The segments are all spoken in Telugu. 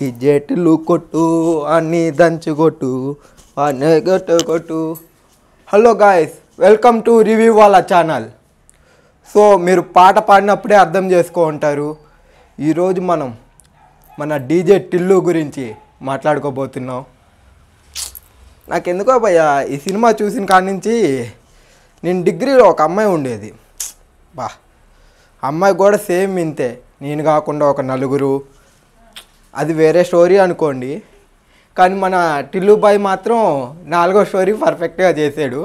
టిజెట్లు కొట్టు అన్నీ దంచుకొట్టు అన్నీ కొట్టు కొట్టు hello guys welcome to review వాళ్ళ ఛానల్ సో మీరు పాట పాడినప్పుడే అర్థం చేసుకో ఉంటారు ఈరోజు మనం మన డీజే టిల్లు గురించి మాట్లాడుకోబోతున్నాం నాకెందుకో భయ్యా ఈ సినిమా చూసిన కాడి నుంచి నేను డిగ్రీలో ఒక అమ్మాయి ఉండేది బా అమ్మాయి కూడా సేమ్ ఇంతే నేను కాకుండా ఒక నలుగురు అది వేరే స్టోరీ అనుకోండి కానీ మన టిల్లుబాయ్ మాత్రం నాలుగో స్టోరీ పర్ఫెక్ట్గా చేసాడు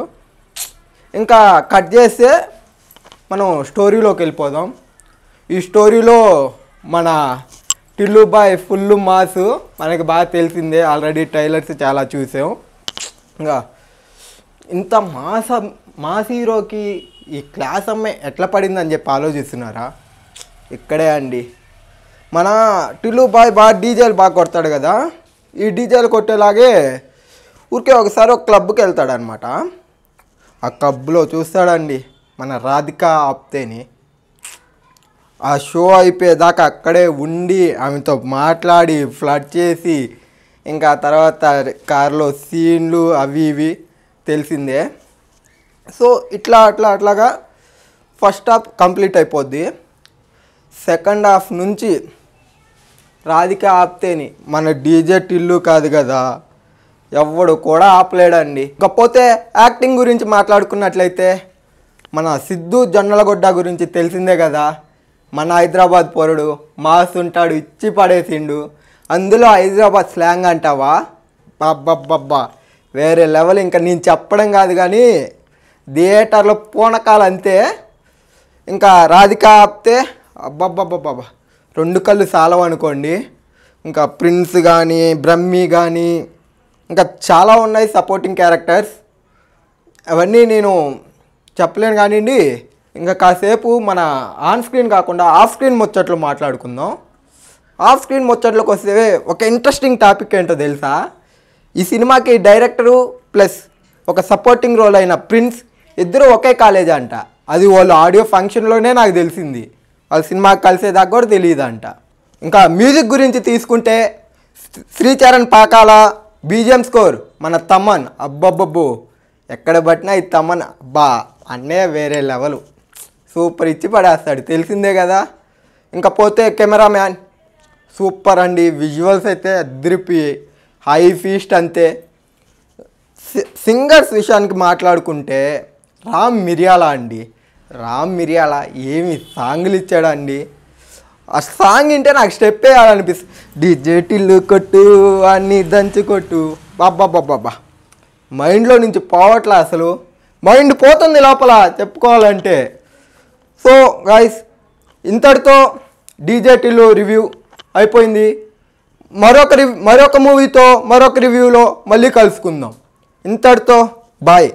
ఇంకా కట్ చేస్తే మనం స్టోరీలోకి వెళ్ళిపోదాం ఈ స్టోరీలో మన టిల్లుబాయ్ ఫుల్ మాస్ మనకి బాగా తెలిసిందే ఆల్రెడీ ట్రైలర్స్ చాలా చూసాం ఇంకా ఇంత మాస మాస్ హీరోకి ఈ క్లాస్ అమ్మాయి ఎట్లా పడిందని చెప్పి ఆలోచిస్తున్నారా ఇక్కడే అండి మన టిల్లు బాయ్ బాగా డీజేలు బాగా కొడతాడు కదా ఈ డీజేలు కొట్టేలాగే ఊరికే ఒకసారి ఒక క్లబ్కి వెళ్తాడనమాట ఆ క్లబ్లో చూస్తాడండి మన రాధిక ఆప్తేని ఆ షో అయిపోయేదాకా అక్కడే ఉండి ఆమెతో మాట్లాడి ఫ్లడ్ చేసి ఇంకా తర్వాత కారులో సీన్లు అవి ఇవి తెలిసిందే సో ఇట్లా అట్లా అట్లాగా ఫస్ట్ హాఫ్ కంప్లీట్ అయిపోద్ది సెకండ్ హాఫ్ నుంచి రాధిక ఆపితేని మన డీజే టిల్లు కాదు కదా ఎవడు కూడా ఆపలేడండి ఇకపోతే యాక్టింగ్ గురించి మాట్లాడుకున్నట్లయితే మన సిద్ధు జొన్నలగొడ్డ గురించి తెలిసిందే కదా మన హైదరాబాద్ పొరుడు మాస్ ఉంటాడు ఇచ్చి పడేసిండు అందులో హైదరాబాద్ స్లాంగ్ అంటావా బాబ్బబ్బబ్బా వేరే లెవెల్ ఇంకా నేను చెప్పడం కాదు కానీ థియేటర్లో పూనకాలు అంతే ఇంకా రాధిక ఆపితే అబ్బబ్బబ్బబ్బా రెండు కళ్ళు అనుకోండి ఇంకా ప్రిన్స్ కానీ బ్రహ్మి కానీ ఇంకా చాలా ఉన్నాయి సపోర్టింగ్ క్యారెక్టర్స్ అవన్నీ నేను చెప్పలేను కానివ్వండి ఇంకా కాసేపు మన ఆన్ స్క్రీన్ కాకుండా ఆఫ్ స్క్రీన్ ముచ్చట్లు మాట్లాడుకుందాం ఆఫ్ స్క్రీన్ ముచ్చట్లకు వస్తే ఒక ఇంట్రెస్టింగ్ టాపిక్ ఏంటో తెలుసా ఈ సినిమాకి డైరెక్టరు ప్లస్ ఒక సపోర్టింగ్ రోల్ అయిన ప్రిన్స్ ఇద్దరు ఒకే కాలేజీ అంట అది వాళ్ళు ఆడియో ఫంక్షన్లోనే నాకు తెలిసింది అది సినిమా కలిసేదాకా కూడా తెలియదు అంట ఇంకా మ్యూజిక్ గురించి తీసుకుంటే శ్రీచరణ్ పాకాల బీజిఎం స్కోర్ మన తమన్ అబ్బబ్బబ్బో ఎక్కడ పట్టినా ఈ తమన్ అబ్బా అన్నే వేరే లెవెలు సూపర్ ఇచ్చి పడేస్తాడు తెలిసిందే కదా ఇంకా పోతే కెమెరామ్యాన్ సూపర్ అండి విజువల్స్ అయితే అదిరిపి హై ఫీస్ట్ అంతే సింగర్స్ విషయానికి మాట్లాడుకుంటే రామ్ మిర్యాల అండి రామ్ మిరియాల ఏమి సాంగులు అండి ఆ సాంగ్ వింటే నాకు స్టెప్ వేయాలనిపిస్తుంది డిజెటిల్లు కొట్టు అన్ని దంచు కొట్టు బాబా మైండ్లో నుంచి పోవట్లే అసలు మైండ్ పోతుంది లోపల చెప్పుకోవాలంటే సో గాయస్ ఇంతటితో డీజేటీలో రివ్యూ అయిపోయింది మరొక రివ్యూ మరొక మూవీతో మరొక రివ్యూలో మళ్ళీ కలుసుకుందాం ఇంతటితో బాయ్